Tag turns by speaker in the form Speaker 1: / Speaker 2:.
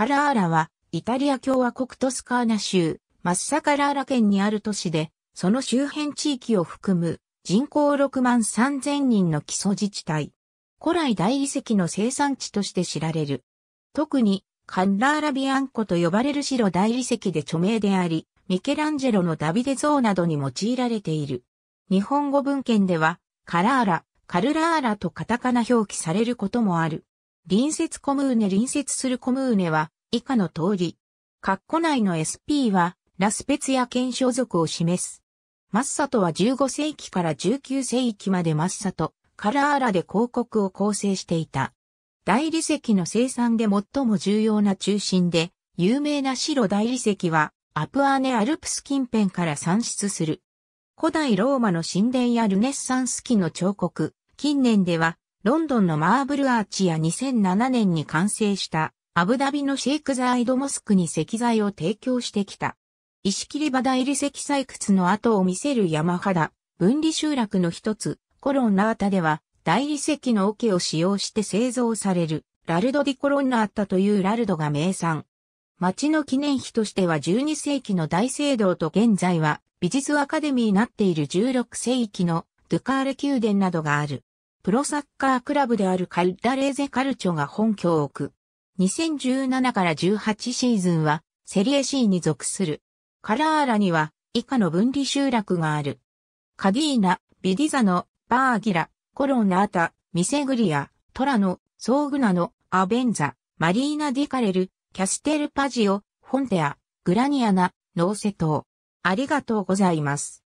Speaker 1: カラーラは、イタリア共和国トスカーナ州、マッサカラーラ県にある都市で、その周辺地域を含む人口6万3000人の基礎自治体。古来大理石の生産地として知られる。特に、カッラーラビアンコと呼ばれる白大理石で著名であり、ミケランジェロのダビデ像などに用いられている。日本語文献では、カラーラ、カルラーラとカタカナ表記されることもある。隣接コムーネ隣接するコムーネは以下の通り。括弧内の SP はラスペツヤ県所属を示す。マッサとは15世紀から19世紀までマッサとカラーラで広告を構成していた。大理石の生産で最も重要な中心で、有名な白大理石はアプアーネアルプス近辺から産出する。古代ローマの神殿やルネッサンス期の彫刻、近年ではロンドンのマーブルアーチや2007年に完成したアブダビのシェイクザイドモスクに石材を提供してきた。石切り場大理石採掘の後を見せる山肌、分離集落の一つ、コロンナータでは、大理石の桶を使用して製造される、ラルド・ディ・コロンナータというラルドが名産。町の記念碑としては12世紀の大聖堂と現在は美術アカデミーになっている16世紀のドゥカール宮殿などがある。プロサッカークラブであるカルダレーゼカルチョが本拠を置く。2017から18シーズンはセリエ C に属する。カラーラには以下の分離集落がある。カディーナ、ビディザノ、バーギラ、コロナータ、ミセグリア、トラノ、ソーグナノ、アベンザ、マリーナ・ディカレル、キャステル・パジオ、フォンテア、グラニアナ、ノーセ島。ありがとうご
Speaker 2: ざいます。